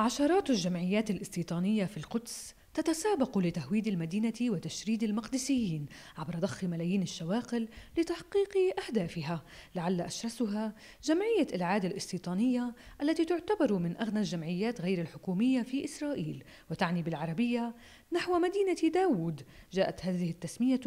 عشرات الجمعيات الاستيطانية في القدس تتسابق لتهويد المدينة وتشريد المقدسيين عبر ضخ ملايين الشواقل لتحقيق أهدافها لعل أشرسها جمعية إلعاد الاستيطانية التي تعتبر من أغنى الجمعيات غير الحكومية في إسرائيل وتعني بالعربية نحو مدينة داود جاءت هذه التسمية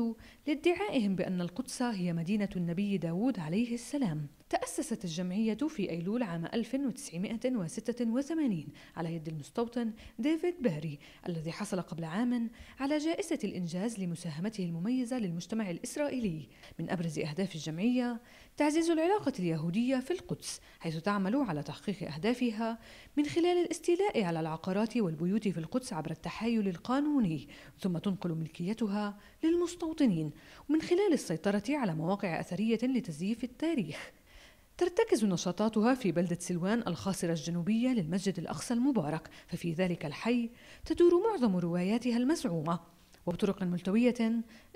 لادعائهم بأن القدس هي مدينة النبي داود عليه السلام تأسست الجمعية في أيلول عام 1986 على يد المستوطن ديفيد باري الذي حصل حصل قبل عام على جائزة الإنجاز لمساهمته المميزة للمجتمع الإسرائيلي من أبرز أهداف الجمعية تعزيز العلاقة اليهودية في القدس حيث تعمل على تحقيق أهدافها من خلال الاستيلاء على العقارات والبيوت في القدس عبر التحايل القانوني ثم تنقل ملكيتها للمستوطنين ومن خلال السيطرة على مواقع أثرية لتزييف التاريخ ترتكز نشاطاتها في بلدة سلوان الخاصرة الجنوبية للمسجد الأقصى المبارك ففي ذلك الحي تدور معظم رواياتها المزعومة وبطرق ملتوية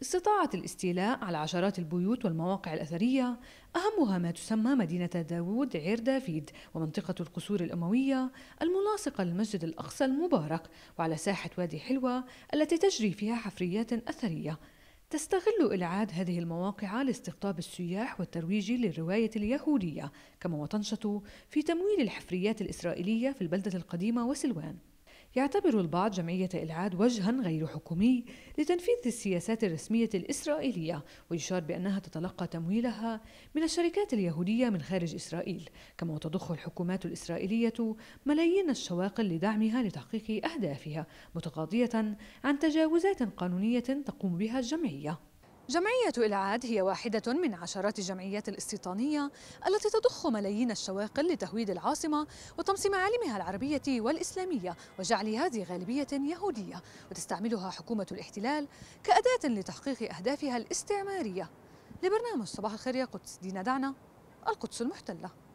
استطاعت الاستيلاء على عشرات البيوت والمواقع الأثرية أهمها ما تسمى مدينة داوود عير دافيد ومنطقة القصور الأموية الملاصقة للمسجد الأقصى المبارك وعلى ساحة وادي حلوة التي تجري فيها حفريات أثرية تستغل إلعاد هذه المواقع لاستقطاب السياح والترويج للرواية اليهودية كما وتنشط في تمويل الحفريات الإسرائيلية في البلدة القديمة وسلوان يعتبر البعض جمعية إلعاد وجها غير حكومي لتنفيذ السياسات الرسمية الإسرائيلية ويشار بأنها تتلقى تمويلها من الشركات اليهودية من خارج إسرائيل كما تضخ الحكومات الإسرائيلية ملايين الشواقل لدعمها لتحقيق أهدافها متغاضية عن تجاوزات قانونية تقوم بها الجمعية جمعية إلعاد هي واحدة من عشرات الجمعيات الاستيطانية التي تضخ ملايين الشواقل لتهويد العاصمة وطمس معالمها العربية والإسلامية وجعلها ذي غالبية يهودية وتستعملها حكومة الاحتلال كأداة لتحقيق أهدافها الاستعمارية لبرنامج صباح الخير يا قدس دينا دعنا القدس المحتله